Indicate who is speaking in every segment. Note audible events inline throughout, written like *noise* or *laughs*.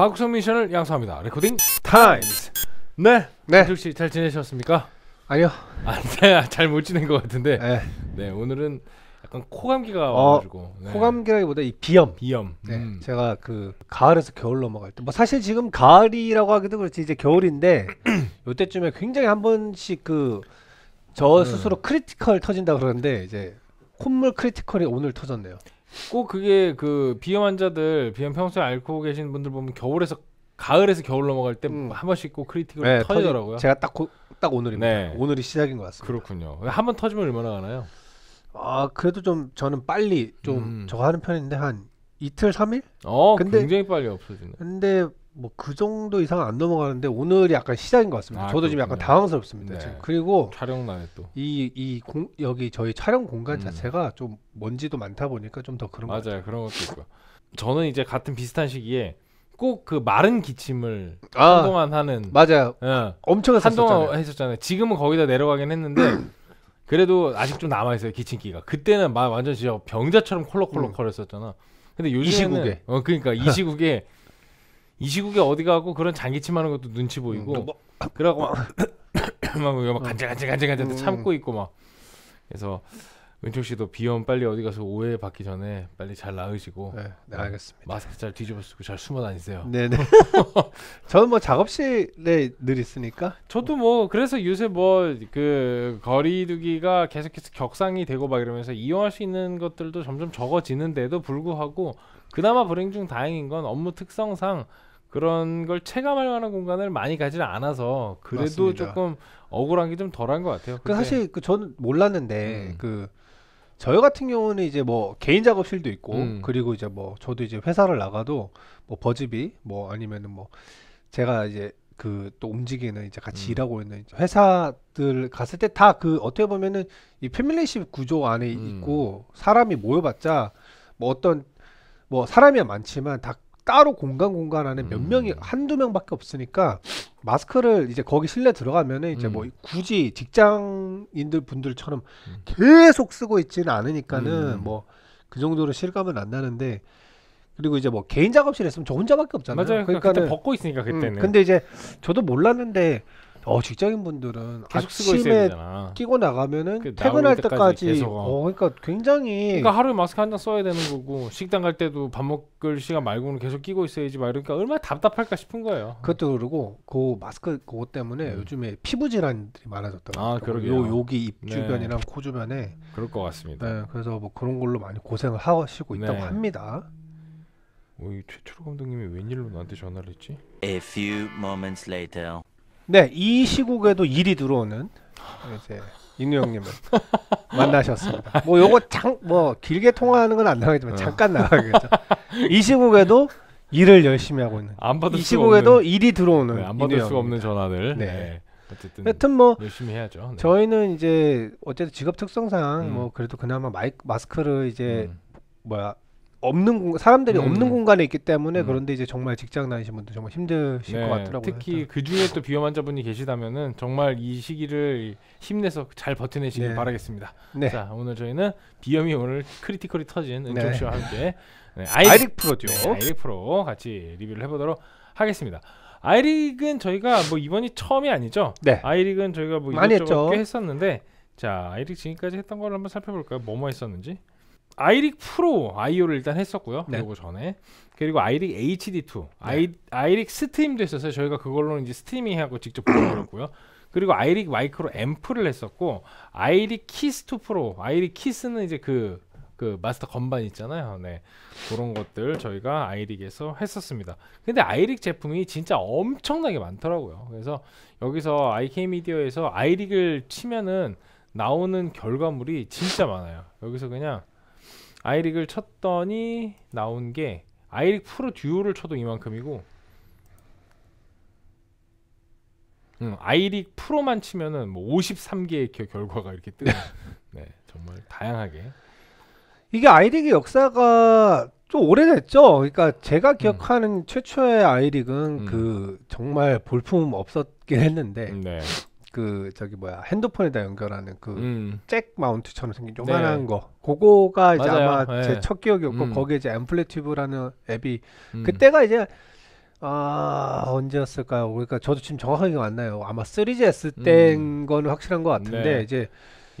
Speaker 1: 박국성 미션을 양성합니다. 레코딩 타임스. 네. 네. 혹시 잘 지내셨습니까? 아니요. 아, 네. 아 잘못 지낸 것 같은데. 네. 네. 오늘은 약간 코감기가 어, 와가지고. 네. 코감기라기보다 이 비염.
Speaker 2: 비염. 네. 음. 제가 그 가을에서 겨울 넘어갈 때, 뭐 사실 지금 가을이라고 하기도 그렇지 이제 겨울인데 *clears throat* 요때쯤에 굉장히 한 번씩 그저 음. 스스로 음. 크리티컬 터진다 그러는데 이제 콧물 크리티컬이 오늘 터졌네요.
Speaker 1: 꼭 그게 그 비염 환자들 비염 평소에 앓고 계신 분들 보면 겨울에서 가을에서 겨울 넘어갈 때한 음. 번씩 꼭 크리티컬 네, 터지더라고요. 제가
Speaker 2: 딱 딱 오늘입니다. 네. 오늘이 시작인 것 같습니다. 그렇군요.
Speaker 1: 한 번 터지면
Speaker 2: 얼마나 가나요? 아 그래도 좀 저는 빨리 좀 음. 저거 하는 편인데 한 이틀 삼일
Speaker 1: 어, 근데, 굉장히 빨리 없어지네.
Speaker 2: 근데 뭐그 정도 이상 안 넘어가는데 오늘이 약간 시작인 것 같습니다. 아, 저도 그렇군요. 지금 약간 당황스럽습니다. 네. 지금 그리고 촬영난에 또 이이
Speaker 1: 여기 저희 촬영 공간 음. 자체가 좀 먼지도 많다 보니까 좀 더 그런 맞아요. 그런 것도 있고. 저는 이제 같은 비슷한 시기에 꼭 그 마른 기침을 아, 한동안 하는 맞아요. 예. 엄청 한동안 했었잖아요. 지금은 거기다 내려가긴 했는데 *clears throat* 그래도 아직 좀 남아 있어요 기침기가. 그때는 막 완전 진짜 병자처럼 콜록콜록 음. 거렸었잖아. 근데 요즘에는 이 시국에 어 그러니까 이 시국에 이 시국에 어디 가고 그런 장기침 하는 것도 눈치 음, 보이고 뭐. *coughs* 그러고 막, *coughs* 간질간질간질간질 음. 참고 있고 막 그래서 은총 씨도 비염 빨리 어디 가서 오해 받기 전에 빨리 잘 나으시고 네, 네 알겠습니다 마스크 잘 뒤집어 쓰고 잘 숨어 다니세요 네네 네. *laughs* 저는 뭐 작업실에 늘 있으니까 저도 뭐 그래서 요새 뭐 그 거리두기가 계속해서 격상이 되고 막 이러면서 이용할 수 있는 것들도 점점 적어지는데도 불구하고 그나마 불행 중 다행인 건 업무 특성상 그런 걸 체감할 만한 공간을 많이 가지 는 않아서 그래도 맞습니다. 조금 억울한 게 좀 덜한 것 같아요. 그 사실
Speaker 2: 그 저는 몰랐는데 음. 그 저희 같은 경우는 이제 뭐 개인 작업실도 있고 음. 그리고 이제 뭐 저도 이제 회사를 나가도 뭐 버즈비 뭐 아니면은 뭐 제가 이제 그 또 움직이는 이제 같이 음. 일하고 있는 회사들 갔을 때 다 그 어떻게 보면은 이 패밀리십 구조 안에 음. 있고 사람이 모여봤자 뭐 어떤 뭐 사람이 많지만 다 따로 공간 공간 안에 몇 음. 명이 한두 명밖에 없으니까 마스크를 이제 거기 실내 들어가면은 이제 뭐 음. 굳이 직장인들 분들처럼 음. 계속 쓰고 있지는 않으니까는 뭐 그 정도로 실감은 안 나는데 그리고 이제 뭐 개인 작업실에 있으면 저 혼자밖에 없잖아요. 맞아요. 그러니까 벗고 있으니까 그때는. 음, 근데 이제 저도 몰랐는데 어 직장인 분들은 계속 쓰고 있어야 되잖아. 끼고 나가면은 그 퇴근할 때까지, 때까지 어. 어 그러니까 굉장히 그러니까
Speaker 1: 하루에 마스크 한 장 써야 되는 거고 식당 갈 때도 밥 먹을 시간 말고는 계속 끼고 있어야지 막 이러니까 얼마나 답답할까 싶은 거예요.
Speaker 2: 그것도 그러고 그 마스크 그것 때문에 음. 요즘에 피부 질환들이 많아졌다고. 아 그러게요. 요 여기 입 네. 주변이랑 네. 코 주변에
Speaker 1: 그럴 것 같습니다.
Speaker 2: 네, 그래서 뭐 그런 걸로 많이 고생을 하시고 있다고 네. 합니다.
Speaker 1: 오, 어, 이 최철호 감독님이 웬일로 나한테 전화를 했지? A few moments later.
Speaker 2: 네, 이 시국에도 일이 들어오는 이제 인우 형님을 *laughs* 만나셨습니다. 뭐 요거 장 뭐 길게 통화하는 건 안 나가겠지만 어. 잠깐 나가겠죠. 이 시국에도 일을 열심히 하고 있는. 안 받을 이 시국에도 없는, 일이 들어오는. 네, 안 받을 수가 없는
Speaker 1: 전화들. 네. 네. 어쨌든 하여튼 뭐 열심히 해야죠. 네.
Speaker 2: 저희는 이제 어쨌든 직업 특성상 뭐 음. 뭐 그래도 그나마 마이크 마스크를 이제 음. 뭐야 없는 사람들이 음. 없는 공간에 있기 때문에 음. 그런데 이제 정말 직장 다니신 분들 정말 힘드실 네, 것 같더라고요.
Speaker 1: 특히 그 중에 또 비염 환자분이 계시다면은 정말 이 시기를 힘내서 잘 버텨내시길 네. 바라겠습니다. 네. 자 오늘 저희는 비염이 오늘 크리티컬이 터진 은총 네. 씨와 함께 네, *laughs* 아이릭, 아이릭, 프로죠. 네, 아이릭 프로 같이 리뷰를 해보도록 하겠습니다. 아이릭은 저희가 뭐 이번이 처음이 아니죠? 네. 아이릭은 저희가 뭐 많이 했죠. 꽤 했었는데 자 아이릭 지금까지 했던 걸 한번 살펴볼까요? 뭐뭐 했었는지? 아이릭 프로 아이오를 일단 했었고요. 네. 그리고 전에 그리고 아이릭 HD2, 아이 네. 아이릭 스트림도 했었어요. 저희가 그걸로 는 이제 스트리밍하고 직접 보여드렸고요. *clears throat* 그리고 아이릭 마이크로 앰프를 했었고 아이릭 키스 2 프로, 아이릭 키스는 이제 그그 그 마스터 건반 있잖아요. 네. 그런 것들 저희가 아이릭에서 했었습니다. 근데 아이릭 제품이 진짜 엄청나게 많더라고요. 그래서 여기서 IK 미디어에서 아이릭을 치면은 나오는 결과물이 진짜 많아요. 여기서 그냥 아이릭을 쳤더니 나온 게 아이릭 프로 듀오를 쳐도 이만큼이고 음, 아이릭 프로만 치면은 뭐 53개의 겨, 결과가 이렇게 뜨는 *laughs* 네, 정말 다양하게
Speaker 2: 이게 아이릭의 역사가 좀 오래됐죠. 그러니까 제가 음. 기억하는 음. 최초의 아이릭은 음. 그 정말 볼품 없었긴 했는데 네. 그 저기 뭐야 핸드폰에다 연결하는 그잭 음. 마운트처럼 생긴 요만한 네. 거 그거가 이제 맞아요. 아마 네. 예. 제첫 기억이었고 음. 거기에 이제 앰플레티브라는 앱이 음. 그때가 이제 아 언제였을까요? 그러니까 저도 지금 정확하게 안 나요. 아마 3GS 때인 건 확실한 것 같은데 네. 이제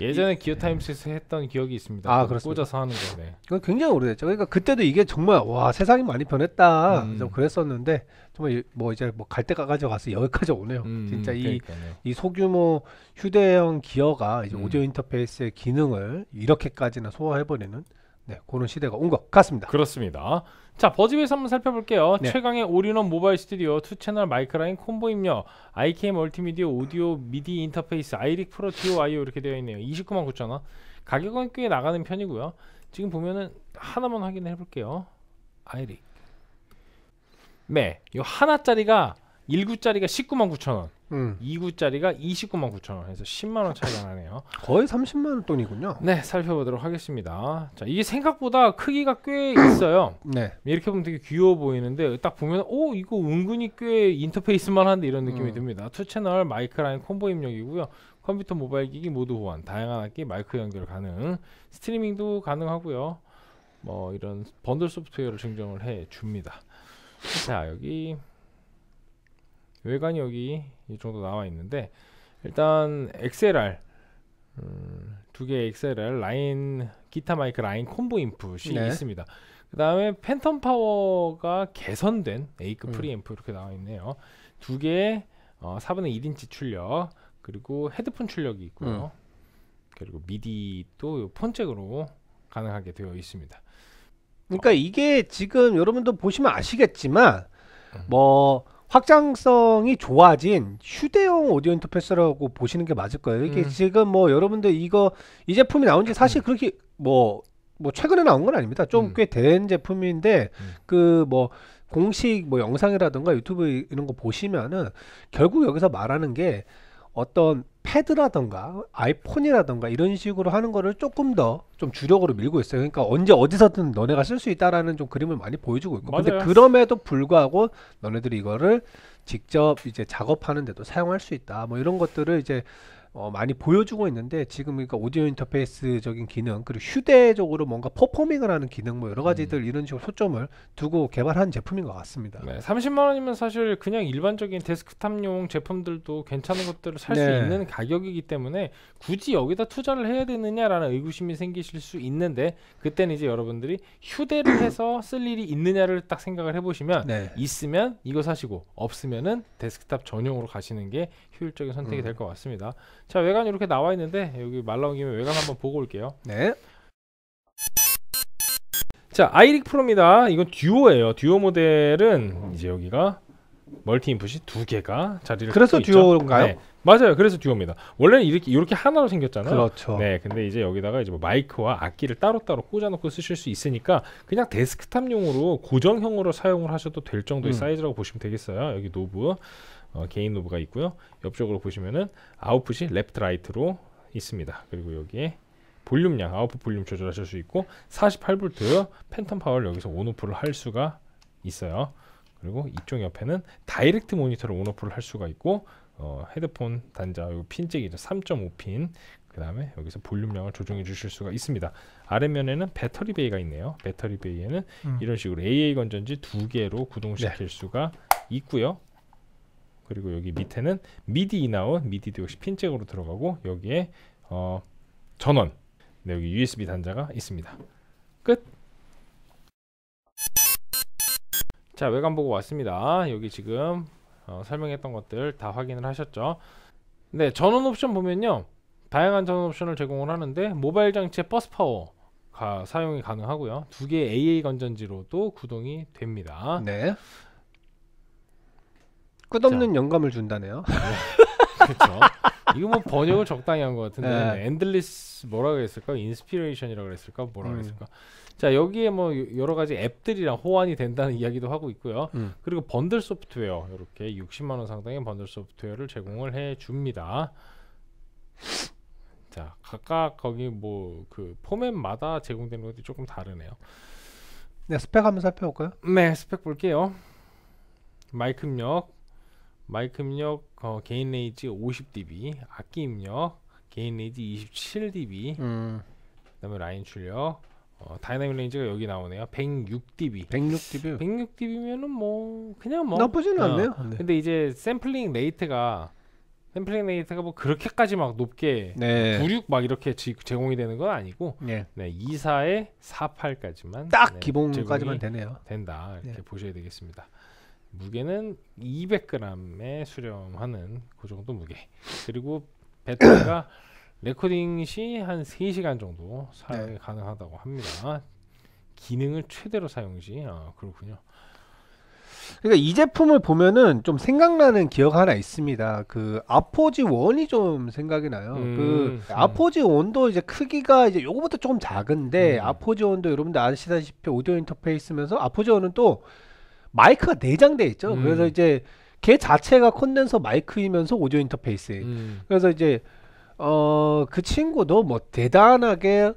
Speaker 1: 예전에 기어 타임스에서 했던 기억이 있습니다. 아, 그렇습니다. 꽂아서 하는 거. 네.
Speaker 2: 그건 굉장히 오래됐죠. 그러니까 그때도 이게 정말 와 세상이 많이 변했다. 음. 좀 그랬었는데 정말 뭐 이제 뭐 갈 때까지 가서 여기까지 오네요. 음, 진짜 이이 소규모 휴대형 기어가 이제 음. 오디오 인터페이스의
Speaker 1: 기능을 이렇게까지나 소화해버리는 네, 그런 시대가 온 것 같습니다. 그렇습니다. 자 버즈비에서 한번 살펴볼게요 네. 최강의 오리원 모바일 스튜디오 투채널 마이크라인 콤보 입력 IKM 멀티미디어 오디오 미디 인터페이스 아이릭 프로 디오 아이오 이렇게 되어 있네요 29만 9천원 가격은 꽤 나가는 편이고요 지금 보면은 하나만 확인해 볼게요 아이릭 네이 하나짜리가 19짜리가 19만 9천원 음. 2구짜리가 29만 9천 원에서 10만 원 차이가 나네요. 거의 30만 원 돈이군요. 네, 살펴보도록 하겠습니다. 자, 이게 생각보다 크기가 꽤 있어요. *coughs* 네. 이렇게 보면 되게 귀여워 보이는데 딱 보면 오 이거 은근히 꽤 인터페이스만 한데 이런 느낌이 음. 듭니다. 투 채널 마이크 라인 콤보 입력이고요. 컴퓨터 모바일 기기 모두 호환, 다양한 악기 마이크 연결 가능, 스트리밍도 가능하고요. 뭐 이런 번들 소프트웨어를 증정을 해 줍니다. 자 여기 외관이 여기 이 정도 나와 있는데 일단 XLR 음, 두개 XLR 라인 기타 마이크 라인 콤보 인풋이 네. 있습니다. 그 다음에 팬텀 파워가 개선된 A급 음. 프리앰프 이렇게 나와 있네요. 두 개의 어, 4분의 1인치 출력 그리고 헤드폰 출력이 있고요. 음. 그리고 미디 또 폰잭으로 가능하게 되어 있습니다. 그러니까 어. 이게 지금
Speaker 2: 여러분도 보시면 아시겠지만 음. 뭐 확장성이 좋아진 휴대용 오디오 인터페이스라고 보시는 게 맞을 거예요. 이게 음. 지금 뭐 여러분들 이거 이 제품이 나온 지 사실 음. 그렇게 뭐뭐 뭐 최근에 나온 건 아닙니다. 좀 꽤된 음. 제품인데 음. 그뭐 공식 뭐 영상이라든가 유튜브 이런 거 보시면은 결국 여기서 말하는 게 어떤 패드라던가 아이폰이라던가 이런 식으로 하는 거를 조금 더 좀 주력으로 밀고 있어요. 그러니까 언제 어디서든 너네가 쓸 수 있다라는 좀 그림을 많이 보여주고 있고. 맞아요. 근데 그럼에도 불구하고 너네들이 이거를 직접 이제 작업하는데도 사용할 수 있다. 뭐 이런 것들을 이제 어, 많이 보여주고 있는데 지금 그러니까 오디오 인터페이스적인 기능 그리고 휴대적으로 뭔가 퍼포밍을 하는 기능 뭐 여러 가지들 음. 이런 식으로 초점을 두고 개발한 제품인 것 같습니다. 네,
Speaker 1: 30만 원이면 사실 그냥 일반적인 데스크탑용 제품들도 괜찮은 것들을 살수 네. 있는 가격이기 때문에 굳이 여기다 투자를 해야 되느냐라는 의구심이 생기실 수 있는데 그때는 이제 여러분들이 휴대를 *clears throat* 해서 쓸 일이 있느냐를 딱 생각을 해보시면 네. 있으면 이거 사시고 없으면은 데스크탑 전용으로 가시는 게 효율적인 선택이 음. 될것 같습니다. 자 외관 이렇게 나와 있는데 여기 말 나온 김에 외관 한번 보고 올게요 네. 자 아이릭 프로입니다 이건 듀오예요 듀오 모델은 이제 여기가 멀티 인풋이 두 개가 자리를 그래서 듀오인가요? 네. 맞아요 그래서 듀오입니다 원래는 이렇게 이렇게 하나로 생겼잖아요 그렇죠 네 근데 이제 여기다가 이제 뭐 마이크와 악기를 따로따로 꽂아놓고 쓰실 수 있으니까 그냥 데스크탑용으로 고정형으로 사용을 하셔도 될 정도의 음. 사이즈라고 보시면 되겠어요 여기 노브 어, 개인 노브가 있고요. 옆쪽으로 보시면은 아웃풋이 레프트 라이트로 있습니다. 그리고 여기에 볼륨량 아웃풋 볼륨 조절하실 수 있고 48V 팬텀 파워를 여기서 온오프를 할 수가 있어요. 그리고 이쪽 옆에는 다이렉트 모니터로 온오프를 할 수가 있고 어, 헤드폰 단자 요 핀잭이죠 3.5핀 그 다음에 여기서 볼륨량을 조정해 주실 수가 있습니다 아래면에는 배터리 베이가 있네요 배터리 베이에는 음. 이런 식으로 AA 건전지 두 개로 구동시킬 네. 수가 있고요 그리고 여기 밑에는 미디 인아웃 미디도 역시 핀 잭으로 들어가고 여기에 어, 전원 네, 여기 USB 단자가 있습니다 끝 자, 외관 보고 왔습니다. 여기 지금 어, 설명했던 것들 다 확인을 하셨죠? 네, 전원 옵션 보면요. 다양한 전원 옵션을 제공을 하는데 모바일 장치에 버스 파워가 사용이 가능하고요. 두 개의 AA 건전지로도 구동이 됩니다. 네. 끝없는 영감을 준다네요. 네. *laughs* 그렇죠. 이거 뭐 번역을 적당히 한 것 같은데 네. 엔들리스 뭐라고 했을까? 인스피레이션이라고 그을까 뭐라고 음. 했을까? 자 여기에 뭐 여러 가지 앱들이랑 호환이 된다는 이야기도 하고 있고요. 음. 그리고 번들 소프트웨어 이렇게 60만 원 상당의 번들 소프트웨어를 제공을 해 줍니다. 자 각각 거기 뭐그 포맷마다 제공되는 것들 조금 다르네요. 네 스펙 한번 살펴볼까요? 네 스펙 볼게요. 마이크력 마이크 입력 어, 개인 레이지 50dB, 악기 입력 개인 레이지 27dB, 음. 그다음에 라인 출력 어, 다이나믹 레인지가 여기 나오네요. 106dB. 106dB요. 106dB면은 뭐 그냥 뭐나쁘지 어, 않네요. 네. 근데 이제 샘플링 레이트가 샘플링 레이트가 뭐 그렇게까지 막 높게 네. 96막 이렇게 지, 제공이 되는 건 아니고 네. 네 24에 48까지만 딱 네, 기본까지만 되네요. 된다 이렇게 네. 보셔야 되겠습니다. 무게는 200g에 수렴하는 그 정도 무게 그리고 배터리가 *coughs* 레코딩 시 한 3시간 정도 사용이 네. 가능하다고 합니다 기능을 최대로 사용 시 아, 그렇군요
Speaker 2: 그러니까 이 제품을 보면은 좀 생각나는 기억 하나 있습니다. 그 아포지 원이좀 생각이 나요. 음, 그 음. 아포지 원도 이제 크기가 이제 요거보다 조금 작은데 음. 아포지 원도 여러분들 아시다시피 오디오 인터페이스면서 아포지 원은또 마이크가 내장돼 있죠. 음. 그래서 이제 걔 자체가 콘덴서 마이크이면서 오디오 인터페이스. 음. 그래서 이제 어 그 친구도 뭐 대단하게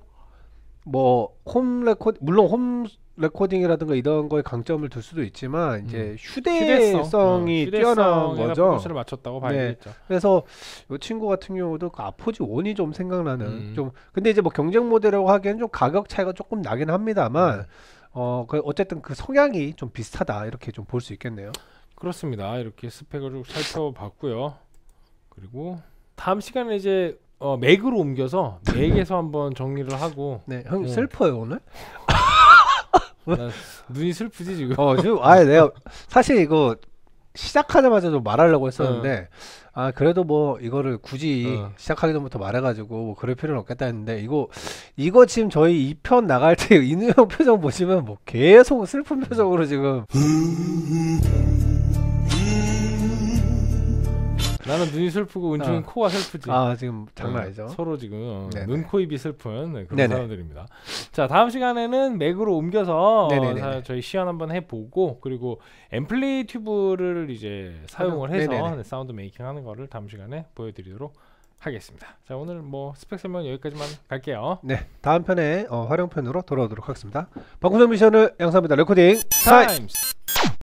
Speaker 2: 뭐 홈 레코드 물론 홈 레코딩이라든가 이런 거에 강점을 둘 수도 있지만 이제 음. 휴대성이 어, 뛰어난 거죠. 포스를 맞췄다고 봐야겠죠. 네. 그래서 이 친구 같은 경우도 그 아포지 원이 좀 생각나는 음. 좀 근데 이제 뭐 경쟁 모델이라고 하기엔 좀 가격 차이가 조금 나긴 합니다만 네. 어, 그 어쨌든 그 성향이
Speaker 1: 좀 비슷하다 이렇게 좀 볼 수 있겠네요. 그렇습니다. 이렇게 스펙을 쭉 살펴봤고요. 그리고 다음 시간에 이제 어, 맥으로 옮겨서 *laughs* 맥에서 한번 정리를 하고. 네, 형 네. 슬퍼요 오늘. *laughs* 눈이 슬프지
Speaker 2: 지금. 어, 지금 아예 내가 사실 이거 시작하자마자 좀 말하려고 했었는데 어. 아 그래도 뭐 이거를 굳이 어. 시작하기 전부터 말해가지고 뭐 그럴 필요는 없겠다 했는데 이거 이거 지금 저희 2편 나갈 때 *laughs* 인우 형 표정 보시면 뭐 계속 슬픈 표정으로
Speaker 1: 지금 나는 눈이 슬프고 은중은 어. 코가 슬프지. 아 지금 장난 어, 아니죠. 서로 지금 어, 네네. 눈, 코, 입이 슬픈 네, 그런 네네. 사람들입니다. 자 다음 시간에는 맥으로 옮겨서 네 저희 시연 한번 해보고 그리고 앰플리 튜브를 이제 사용을 해서 네 사운드 메이킹 하는 거를 다음 시간에 보여드리도록 하겠습니다. 자 오늘 뭐 스펙 설명 여기까지만 갈게요.
Speaker 2: 네 다음 편에 어, 활용편으로 돌아오도록 하겠습니다. 방구석 미션을 양산합니다. 레코딩 타임스.
Speaker 1: 타임스.